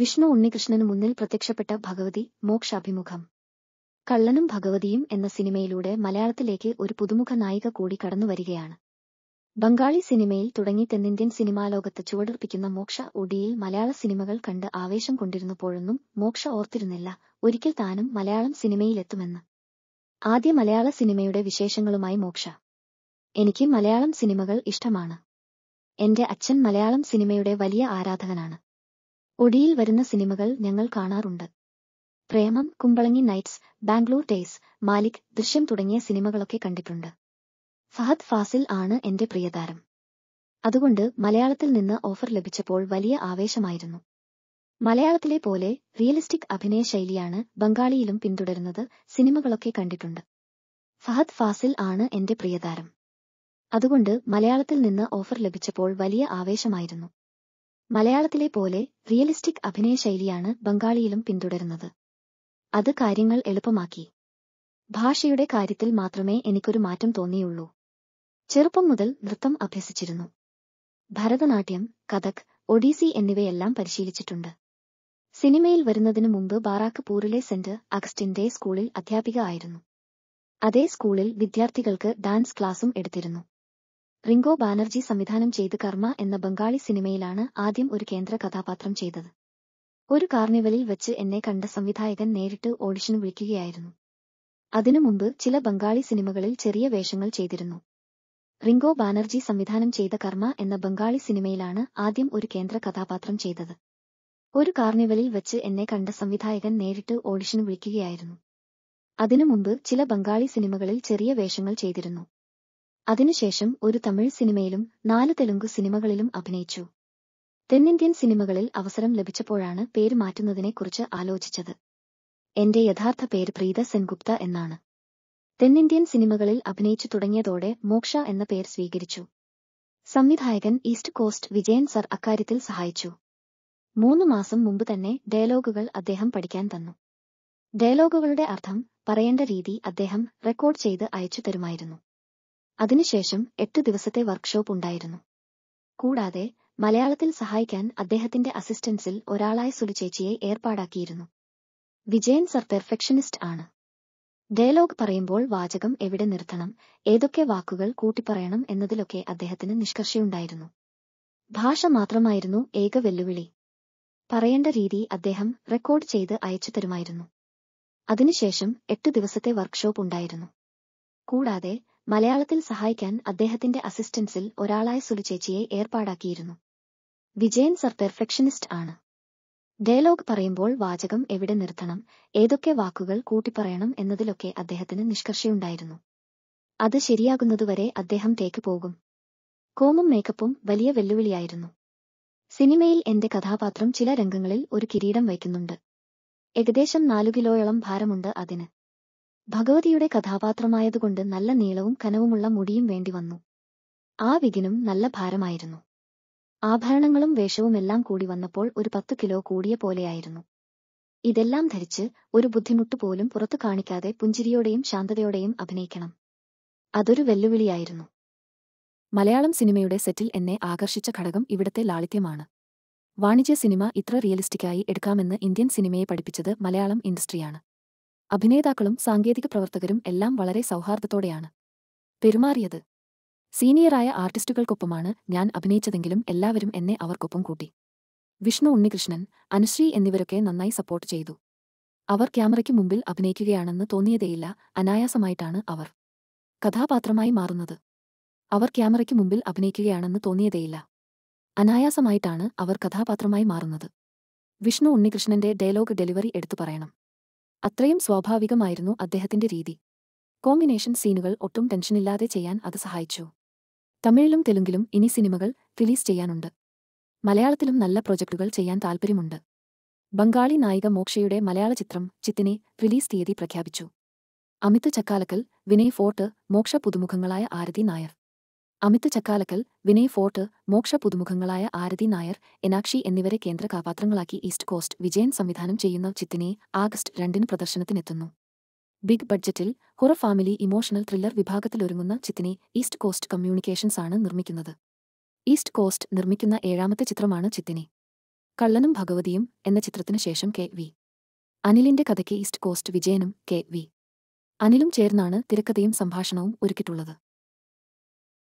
വിഷ്ണു ഉണ്ണികൃഷ്ണനു മുന്നിൽ പ്രത്യക്ഷപ്പെട്ട ഭഗവതി മോക്ഷാഭിമുഖം കള്ളനും ഭഗവതിയും എന്ന സിനിമയിലൂടെ മലയാളത്തിലേക്ക് ഒരു പുതുമുഖ നായിക കൂടി കടന്നുവരികയാണ് ബംഗാളി സിനിമയിൽ തുടങ്ങി തെന്നിന്ത്യൻ സിനിമാ ലോകത്ത് ചുവടുറപ്പിക്കുന്ന മോക്ഷ ഒടിയിൽ മലയാള സിനിമകൾ കണ്ട് ആവേശം കൊണ്ടിരുന്നപ്പോഴൊന്നും മോക്ഷ ഓർത്തിരുന്നില്ല ഒരിക്കൽ താനും മലയാളം സിനിമയിലെത്തുമെന്ന് ആദ്യ മലയാള സിനിമയുടെ വിശേഷങ്ങളുമായി മോക്ഷ എനിക്ക് മലയാളം സിനിമകൾ ഇഷ്ടമാണ് എന്റെ അച്ഛൻ മലയാളം സിനിമയുടെ വലിയ ആരാധകനാണ് ഒടിയിൽ വരുന്ന സിനിമകൾ ഞങ്ങൾ കാണാറുണ്ട് പ്രേമം കുമ്പളങ്ങി നൈറ്റ്സ് ബാംഗ്ലൂർ ഡേയ്സ് മാലിക് ദൃശ്യം തുടങ്ങിയ സിനിമകളൊക്കെ കണ്ടിട്ടുണ്ട് ഫഹദ് ഫാസിൽ ആണ് എന്റെ പ്രിയതാരം അതുകൊണ്ട് മലയാളത്തിൽ നിന്ന് ഓഫർ ലഭിച്ചപ്പോൾ വലിയ ആവേശമായിരുന്നു മലയാളത്തിലെ പോലെ റിയലിസ്റ്റിക് അഭിനയ ശൈലിയാണ് ബംഗാളിയിലും പിന്തുടരുന്നത് സിനിമകളൊക്കെ കണ്ടിട്ടുണ്ട് ഫഹദ് ഫാസിൽ ആണ് എന്റെ പ്രിയതാരം അതുകൊണ്ട് മലയാളത്തിൽ നിന്ന് ഓഫർ ലഭിച്ചപ്പോൾ വലിയ ആവേശമായിരുന്നു മലയാളത്തിലെ പോലെ റിയലിസ്റ്റിക് അഭിനയ ശൈലിയാണ് ബംഗാളിയിലും പിന്തുടരുന്നത് അത് കാര്യങ്ങൾ എളുപ്പമാക്കി ഭാഷയുടെ കാര്യത്തിൽ മാത്രമേ എനിക്കൊരു മാറ്റം തോന്നിയുള്ളൂ ചെറുപ്പം മുതൽ നൃത്തം അഭ്യസിച്ചിരുന്നു ഭരതനാട്യം കഥക് ഒഡീസി എന്നിവയെല്ലാം പരിശീലിച്ചിട്ടുണ്ട് സിനിമയിൽ വരുന്നതിനു മുമ്പ് ബാറാക്ക് പൂറിലെ സെന്റ് അഗസ്റ്റിന്റെ സ്കൂളിൽ അധ്യാപിക ആയിരുന്നു അതേ സ്കൂളിൽ വിദ്യാർത്ഥികൾക്ക് ഡാൻസ് ക്ലാസും എടുത്തിരുന്നു റിങ്കോ ബാനർജി സംവിധാനം ചെയ്ത് കർമ്മ എന്ന ബംഗാളി സിനിമയിലാണ് ആദ്യം ഒരു കേന്ദ്ര കഥാപാത്രം ചെയ്തത് ഒരു കാർണിവലിൽ വെച്ച് എന്നെ കണ്ട സംവിധായകൻ നേരിട്ട് ഓഡിഷൻ വിളിക്കുകയായിരുന്നു അതിനു മുമ്പ് ചില ബംഗാളി സിനിമകളിൽ ചെറിയ വേഷങ്ങൾ ചെയ്തിരുന്നു റിങ്കോ ബാനർജി സംവിധാനം ചെയ്ത കർമ്മ എന്ന ബംഗാളി സിനിമയിലാണ് ആദ്യം ഒരു കേന്ദ്ര കഥാപാത്രം ചെയ്തത് ഒരു കാർണിവലിൽ വെച്ച് എന്നെ കണ്ട സംവിധായകൻ നേരിട്ട് ഓഡിഷൻ വിളിക്കുകയായിരുന്നു അതിനു മുമ്പ് ചില ബംഗാളി സിനിമകളിൽ ചെറിയ വേഷങ്ങൾ ചെയ്തിരുന്നു അതിനുശേഷം ഒരു തമിഴ് സിനിമയിലും നാല് തെലുങ്കു സിനിമകളിലും അഭിനയിച്ചു തെന്നിന്ത്യൻ സിനിമകളിൽ അവസരം ലഭിച്ചപ്പോഴാണ് പേര് മാറ്റുന്നതിനെക്കുറിച്ച് ആലോചിച്ചത് എന്റെ യഥാർത്ഥ പേര് പ്രീത സെൻഗുപ്ത എന്നാണ് തെന്നിന്ത്യൻ സിനിമകളിൽ അഭിനയിച്ചു തുടങ്ങിയതോടെ മോക്ഷ എന്ന പേര് സ്വീകരിച്ചു സംവിധായകൻ ഈസ്റ്റ് കോസ്റ്റ് വിജയൻ സർ അക്കാര്യത്തിൽ സഹായിച്ചു മൂന്ന് മാസം മുമ്പ് തന്നെ ഡയലോഗുകൾ അദ്ദേഹം പഠിക്കാൻ തന്നു ഡയലോഗുകളുടെ അർത്ഥം പറയേണ്ട രീതി അദ്ദേഹം റെക്കോർഡ് ചെയ്ത് അയച്ചു തരുമായിരുന്നു അതിനുശേഷം എട്ട് ദിവസത്തെ വർക്ക്ഷോപ്പ് ഉണ്ടായിരുന്നു കൂടാതെ മലയാളത്തിൽ സഹായിക്കാൻ അദ്ദേഹത്തിന്റെ അസിസ്റ്റൻസിൽ ഒരാളായ സുലുചേച്ചിയെ ഏർപ്പാടാക്കിയിരുന്നു വിജയൻ സർ പെർഫെക്ഷനിസ്റ്റ് ആണ് ഡയലോഗ് പറയുമ്പോൾ വാചകം എവിടെ നിർത്തണം ഏതൊക്കെ വാക്കുകൾ കൂട്ടിപ്പറയണം എന്നതിലൊക്കെ അദ്ദേഹത്തിന് നിഷ്കർഷയുണ്ടായിരുന്നു ഭാഷ മാത്രമായിരുന്നു ഏക വെല്ലുവിളി പറയേണ്ട രീതി അദ്ദേഹം റെക്കോർഡ് ചെയ്ത് അയച്ചു തരുമായിരുന്നു അതിനുശേഷം എട്ട് ദിവസത്തെ വർക്ക്ഷോപ്പ് ഉണ്ടായിരുന്നു കൂടാതെ മലയാളത്തിൽ സഹായിക്കാൻ അദ്ദേഹത്തിന്റെ അസിസ്റ്റൻസിൽ ഒരാളായ സുലുചേച്ചിയെ ഏർപ്പാടാക്കിയിരുന്നു വിജയൻ സർ പെർഫെക്ഷനിസ്റ്റ് ആണ് ഡയലോഗ് പറയുമ്പോൾ വാചകം എവിടെ നിർത്തണം ഏതൊക്കെ വാക്കുകൾ കൂട്ടിപ്പറയണം എന്നതിലൊക്കെ അദ്ദേഹത്തിന് നിഷ്കർഷയുണ്ടായിരുന്നു അത് ശരിയാകുന്നതുവരെ അദ്ദേഹം തേക്ക് പോകും കോമും മേക്കപ്പും വലിയ വെല്ലുവിളിയായിരുന്നു സിനിമയിൽ എന്റെ കഥാപാത്രം ചില രംഗങ്ങളിൽ ഒരു കിരീടം വയ്ക്കുന്നുണ്ട് ഏകദേശം നാലു കിലോയോളം ഭാരമുണ്ട് അതിന് ഭഗവതിയുടെ കഥാപാത്രമായതുകൊണ്ട് നല്ല നീളവും കനവുമുള്ള മുടിയും വേണ്ടി വന്നു ആ വിഗിനും നല്ല ഭാരമായിരുന്നു ആഭരണങ്ങളും വേഷവുമെല്ലാം കൂടി വന്നപ്പോൾ ഒരു പത്ത് കിലോ കൂടിയ പോലെയായിരുന്നു ഇതെല്ലാം ധരിച്ച് ഒരു ബുദ്ധിമുട്ട് പോലും പുറത്തു കാണിക്കാതെ പുഞ്ചിരിയോടെയും ശാന്തതയോടെയും അഭിനയിക്കണം അതൊരു വെല്ലുവിളിയായിരുന്നു മലയാളം സിനിമയുടെ സെറ്റിൽ എന്നെ ആകർഷിച്ച ഘടകം ഇവിടത്തെ ലാളിത്യമാണ് വാണിജ്യ സിനിമ ഇത്ര റിയലിസ്റ്റിക്കായി എടുക്കാമെന്ന് ഇന്ത്യൻ സിനിമയെ പഠിപ്പിച്ചത് മലയാളം ഇൻഡസ്ട്രിയാണ് അഭിനേതാക്കളും സാങ്കേതിക പ്രവർത്തകരും എല്ലാം വളരെ സൗഹാർദ്ദത്തോടെയാണ് പെരുമാറിയത് സീനിയറായ ആർട്ടിസ്റ്റുകൾക്കൊപ്പമാണ് ഞാൻ അഭിനയിച്ചതെങ്കിലും എല്ലാവരും എന്നെ അവർക്കൊപ്പം കൂട്ടി വിഷ്ണു ഉണ്ണികൃഷ്ണൻ അനുശ്രീ എന്നിവരൊക്കെ നന്നായി സപ്പോർട്ട് ചെയ്തു അവർ ക്യാമറയ്ക്ക് മുമ്പിൽ അഭിനയിക്കുകയാണെന്ന് തോന്നിയതേയില്ല അനായാസമായിട്ടാണ് അവർ കഥാപാത്രമായി മാറുന്നത് അവർ ക്യാമറയ്ക്ക് മുമ്പിൽ അഭിനയിക്കുകയാണെന്ന് തോന്നിയതേയില്ല അനായാസമായിട്ടാണ് അവർ കഥാപാത്രമായി മാറുന്നത് വിഷ്ണു ഉണ്ണികൃഷ്ണന്റെ ഡയലോഗ് ഡെലിവറി എടുത്തു പറയണം അത്രയും സ്വാഭാവികമായിരുന്നു അദ്ദേഹത്തിന്റെ രീതി കോമ്പിനേഷൻ സീനുകൾ ഒട്ടും ടെൻഷനില്ലാതെ ചെയ്യാൻ അത് സഹായിച്ചു തമിഴിലും തെലുങ്കിലും ഇനി സിനിമകൾ റിലീസ് ചെയ്യാനുണ്ട് മലയാളത്തിലും നല്ല പ്രൊജക്ടുകൾ ചെയ്യാൻ താൽപ്പര്യമുണ്ട് ബംഗാളി നായിക മോക്ഷയുടെ മലയാള ചിത്രം ചിത്തിനെ റിലീസ് തീയതി പ്രഖ്യാപിച്ചു അമിത് ചക്കാലക്കൽ വിനയ് ഫോർട്ട് മോക്ഷ പുതുമുഖങ്ങളായ ആരതി നായർ അമിത് ചക്കാലക്കൽ വിനയ് ഫോർട്ട് മോക്ഷ പുതുമുഖങ്ങളായ ആരതി നായർ എനാക്ഷി എന്നിവരെ കേന്ദ്ര കഥാപാത്രങ്ങളാക്കി ഈസ്റ്റ് കോസ്റ്റ് വിജയൻ സംവിധാനം ചെയ്യുന്ന ചിത്തിനെ ആഗസ്റ്റ് രണ്ടിന് പ്രദർശനത്തിനെത്തുന്നു ബിഗ് ബഡ്ജറ്റിൽ ഹൊറ ഫാമിലി ഇമോഷണൽ ത്രില്ലർ വിഭാഗത്തിലൊരുങ്ങുന്ന ചിത്തിനെ ഈസ്റ്റ് കോസ്റ്റ് കമ്മ്യൂണിക്കേഷൻസ് ആണ് നിർമ്മിക്കുന്നത് ഈസ്റ്റ് കോസ്റ്റ് നിർമ്മിക്കുന്ന ഏഴാമത്തെ ചിത്രമാണ് ചിത്തിനെ കള്ളനും ഭഗവതിയും എന്ന ചിത്രത്തിനു ശേഷം കെ വി അനിലിന്റെ കഥയ്ക്ക് ഈസ്റ്റ് കോസ്റ്റ് വിജയനും കെ വി അനിലും ചേർന്നാണ് തിരക്കഥയും സംഭാഷണവും ഒരുക്കിയിട്ടുള്ളത്